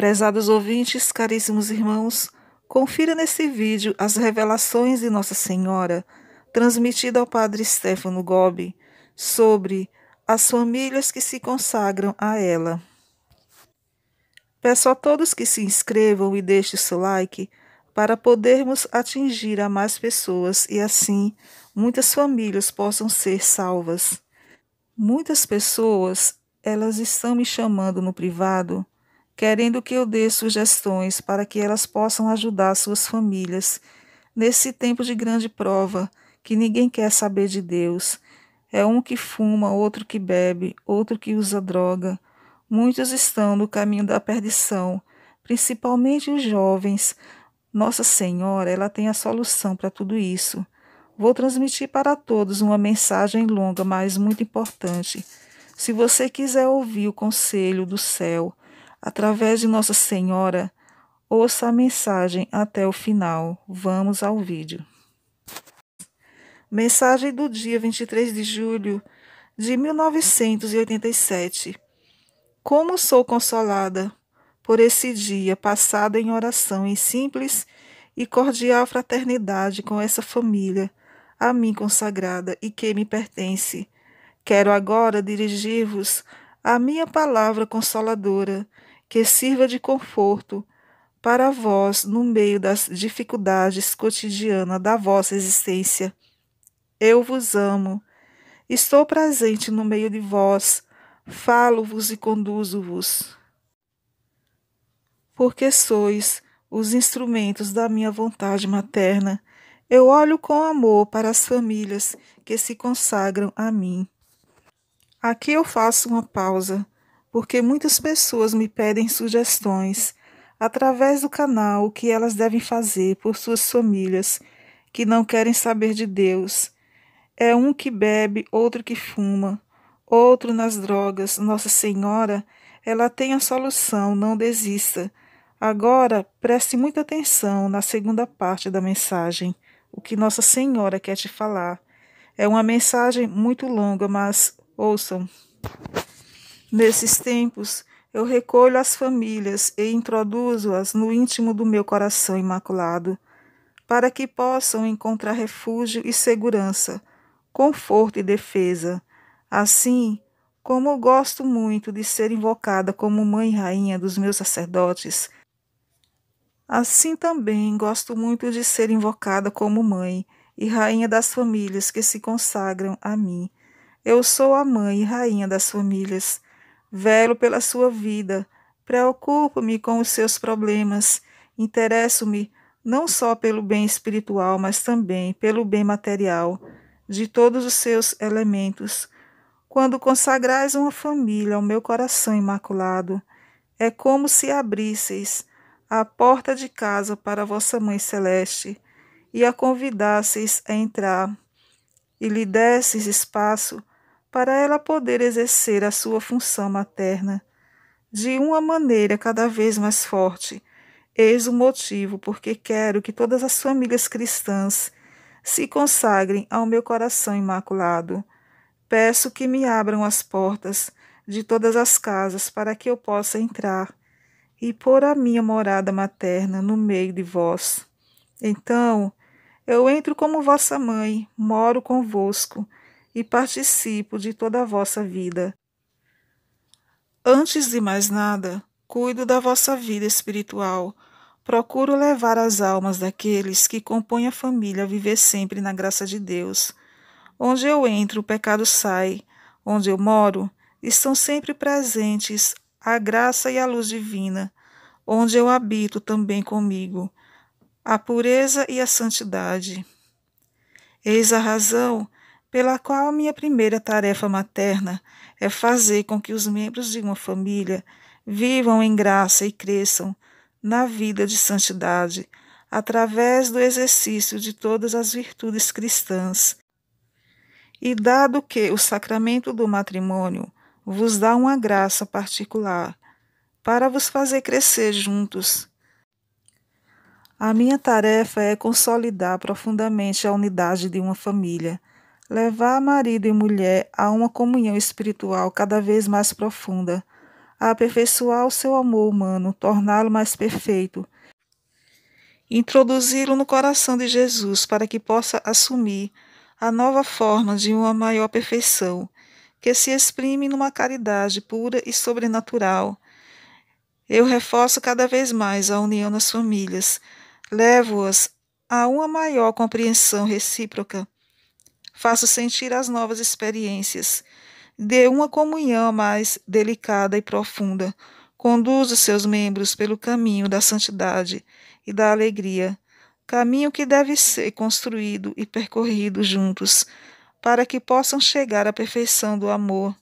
Prezados ouvintes, caríssimos irmãos, confira nesse vídeo as revelações de Nossa Senhora, transmitida ao Padre Stefano Gobi, sobre as famílias que se consagram a ela. Peço a todos que se inscrevam e deixem seu like para podermos atingir a mais pessoas e assim muitas famílias possam ser salvas. Muitas pessoas, elas estão me chamando no privado querendo que eu dê sugestões para que elas possam ajudar suas famílias nesse tempo de grande prova que ninguém quer saber de Deus. É um que fuma, outro que bebe, outro que usa droga. Muitos estão no caminho da perdição, principalmente os jovens. Nossa Senhora, ela tem a solução para tudo isso. Vou transmitir para todos uma mensagem longa, mas muito importante. Se você quiser ouvir o conselho do céu, através de Nossa Senhora, ouça a mensagem até o final. Vamos ao vídeo. Mensagem do dia 23 de julho de 1987. Como sou consolada por esse dia passado em oração em simples e cordial fraternidade com essa família, a mim consagrada e que me pertence. Quero agora dirigir-vos a minha palavra consoladora que sirva de conforto para vós no meio das dificuldades cotidianas da vossa existência. Eu vos amo, estou presente no meio de vós, falo-vos e conduzo-vos. Porque sois os instrumentos da minha vontade materna, eu olho com amor para as famílias que se consagram a mim. Aqui eu faço uma pausa porque muitas pessoas me pedem sugestões através do canal o que elas devem fazer por suas famílias que não querem saber de Deus. É um que bebe, outro que fuma, outro nas drogas. Nossa Senhora, ela tem a solução, não desista. Agora, preste muita atenção na segunda parte da mensagem, o que Nossa Senhora quer te falar. É uma mensagem muito longa, mas ouçam. Nesses tempos, eu recolho as famílias e introduzo-as no íntimo do meu coração imaculado, para que possam encontrar refúgio e segurança, conforto e defesa. Assim, como gosto muito de ser invocada como mãe rainha dos meus sacerdotes, assim também gosto muito de ser invocada como mãe e rainha das famílias que se consagram a mim. Eu sou a mãe e rainha das famílias Velo pela sua vida. Preocupo-me com os seus problemas. Interesso-me não só pelo bem espiritual, mas também pelo bem material, de todos os seus elementos. Quando consagrais uma família ao meu coração imaculado, é como se abrisseis a porta de casa para vossa Mãe Celeste e a convidasseis a entrar e lhe desses espaço para ela poder exercer a sua função materna de uma maneira cada vez mais forte. Eis o motivo porque quero que todas as famílias cristãs se consagrem ao meu coração imaculado. Peço que me abram as portas de todas as casas para que eu possa entrar e pôr a minha morada materna no meio de vós. Então, eu entro como vossa mãe, moro convosco e participo de toda a vossa vida. Antes de mais nada, cuido da vossa vida espiritual. Procuro levar as almas daqueles que compõem a família a viver sempre na graça de Deus. Onde eu entro, o pecado sai. Onde eu moro, estão sempre presentes a graça e a luz divina. Onde eu habito, também comigo, a pureza e a santidade. Eis a razão pela qual a minha primeira tarefa materna é fazer com que os membros de uma família vivam em graça e cresçam na vida de santidade através do exercício de todas as virtudes cristãs. E dado que o sacramento do matrimônio vos dá uma graça particular para vos fazer crescer juntos, a minha tarefa é consolidar profundamente a unidade de uma família levar marido e mulher a uma comunhão espiritual cada vez mais profunda, a aperfeiçoar o seu amor humano, torná-lo mais perfeito, introduzi-lo no coração de Jesus para que possa assumir a nova forma de uma maior perfeição, que se exprime numa caridade pura e sobrenatural. Eu reforço cada vez mais a união nas famílias, levo-as a uma maior compreensão recíproca faça sentir as novas experiências. Dê uma comunhão mais delicada e profunda. Conduza seus membros pelo caminho da santidade e da alegria, caminho que deve ser construído e percorrido juntos, para que possam chegar à perfeição do amor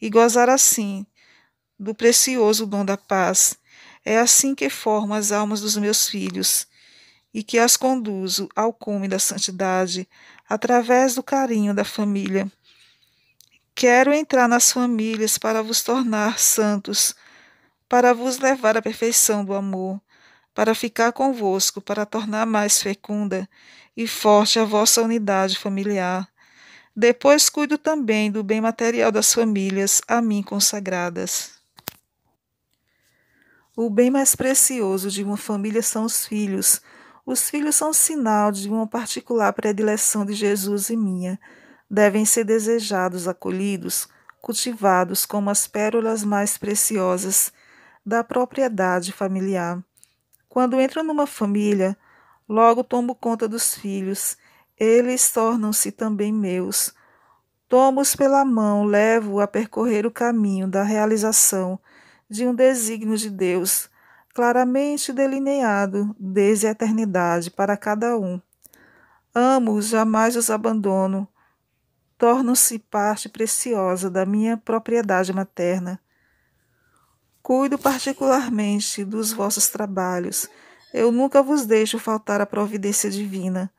e gozar assim do precioso dom da paz. É assim que formo as almas dos meus filhos e que as conduzo ao cume da santidade através do carinho da família. Quero entrar nas famílias para vos tornar santos, para vos levar à perfeição do amor, para ficar convosco, para tornar mais fecunda e forte a vossa unidade familiar. Depois cuido também do bem material das famílias a mim consagradas. O bem mais precioso de uma família são os filhos os filhos são sinal de uma particular predileção de Jesus e minha. Devem ser desejados, acolhidos, cultivados como as pérolas mais preciosas da propriedade familiar. Quando entro numa família, logo tomo conta dos filhos, eles tornam-se também meus. Tomo-os pela mão, levo-o a percorrer o caminho da realização de um desígnio de Deus claramente delineado desde a eternidade para cada um. Amo, jamais os abandono. Tornam-se parte preciosa da minha propriedade materna. Cuido particularmente dos vossos trabalhos. Eu nunca vos deixo faltar a providência divina.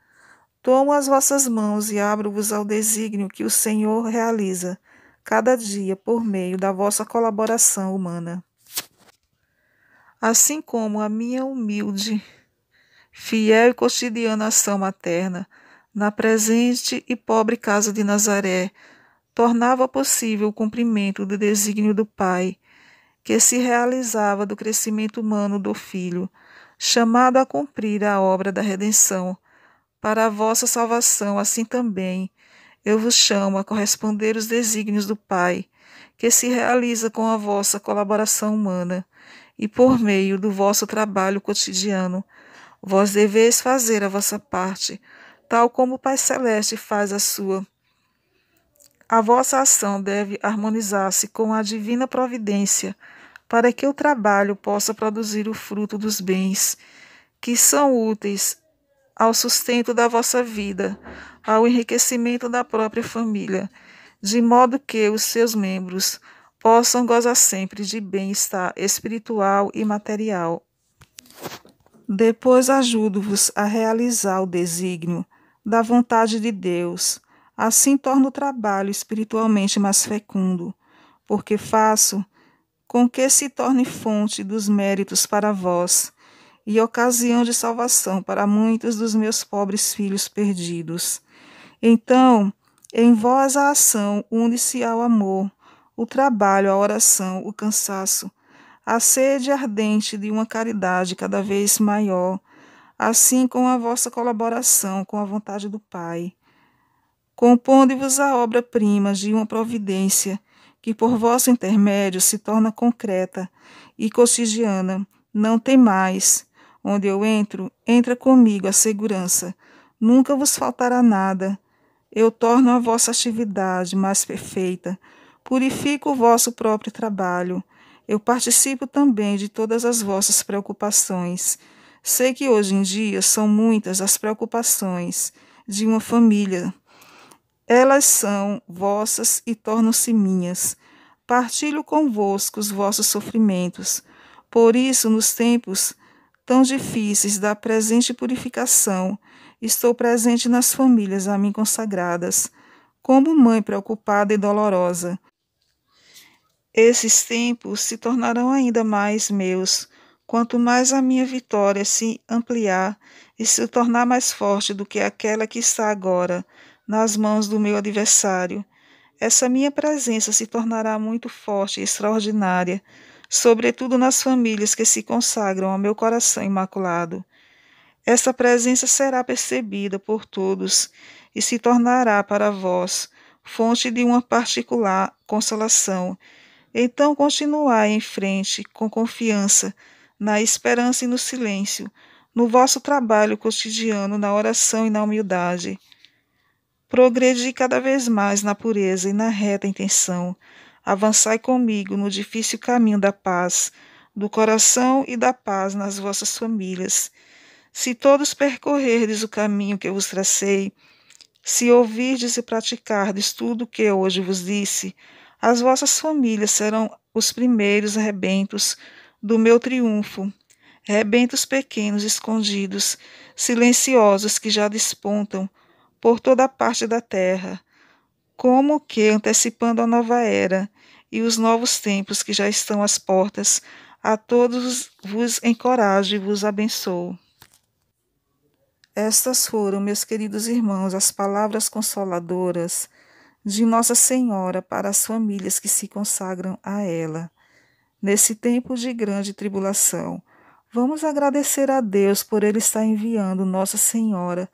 Tomo as vossas mãos e abro-vos ao desígnio que o Senhor realiza cada dia por meio da vossa colaboração humana assim como a minha humilde, fiel e cotidiana ação materna na presente e pobre casa de Nazaré, tornava possível o cumprimento do desígnio do Pai, que se realizava do crescimento humano do Filho, chamado a cumprir a obra da redenção. Para a vossa salvação, assim também, eu vos chamo a corresponder os desígnios do Pai, que se realiza com a vossa colaboração humana e por meio do vosso trabalho cotidiano. Vós deveis fazer a vossa parte, tal como o Pai Celeste faz a sua. A vossa ação deve harmonizar-se com a divina providência, para que o trabalho possa produzir o fruto dos bens, que são úteis ao sustento da vossa vida, ao enriquecimento da própria família, de modo que os seus membros possam gozar sempre de bem-estar espiritual e material. Depois ajudo-vos a realizar o desígnio da vontade de Deus. Assim torno o trabalho espiritualmente mais fecundo, porque faço com que se torne fonte dos méritos para vós e ocasião de salvação para muitos dos meus pobres filhos perdidos. Então, em vós a ação une-se ao amor o trabalho, a oração, o cansaço, a sede ardente de uma caridade cada vez maior, assim como a vossa colaboração com a vontade do Pai. Compondo-vos a obra-prima de uma providência que por vosso intermédio se torna concreta e cotidiana, não tem mais. Onde eu entro, entra comigo a segurança. Nunca vos faltará nada. Eu torno a vossa atividade mais perfeita, purifico o vosso próprio trabalho. Eu participo também de todas as vossas preocupações. Sei que hoje em dia são muitas as preocupações de uma família. Elas são vossas e tornam-se minhas. Partilho convosco os vossos sofrimentos. Por isso, nos tempos tão difíceis da presente purificação, estou presente nas famílias a mim consagradas, como mãe preocupada e dolorosa, esses tempos se tornarão ainda mais meus, quanto mais a minha vitória se ampliar e se tornar mais forte do que aquela que está agora, nas mãos do meu adversário. Essa minha presença se tornará muito forte e extraordinária, sobretudo nas famílias que se consagram ao meu coração imaculado. Essa presença será percebida por todos e se tornará para vós fonte de uma particular consolação então, continuai em frente com confiança, na esperança e no silêncio, no vosso trabalho cotidiano, na oração e na humildade. Progredi cada vez mais na pureza e na reta intenção. Avançai comigo no difícil caminho da paz, do coração e da paz nas vossas famílias. Se todos percorrerdes o caminho que eu vos tracei, se ouvirdes e praticardes tudo o que hoje vos disse, as vossas famílias serão os primeiros rebentos do meu triunfo, rebentos pequenos, escondidos, silenciosos que já despontam por toda a parte da terra, como que antecipando a nova era e os novos tempos que já estão às portas. A todos vos encorajo e vos abençoo. Estas foram, meus queridos irmãos, as palavras consoladoras de Nossa Senhora para as famílias que se consagram a ela. Nesse tempo de grande tribulação, vamos agradecer a Deus por Ele estar enviando Nossa Senhora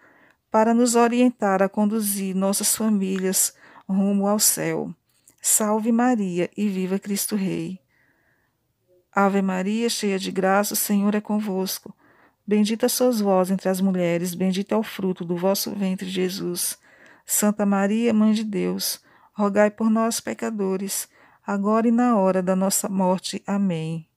para nos orientar a conduzir nossas famílias rumo ao céu. Salve Maria e viva Cristo Rei. Ave Maria, cheia de graça, o Senhor é convosco. Bendita sois vós entre as mulheres, bendito é o fruto do vosso ventre, Jesus. Santa Maria, Mãe de Deus, rogai por nós, pecadores, agora e na hora da nossa morte. Amém.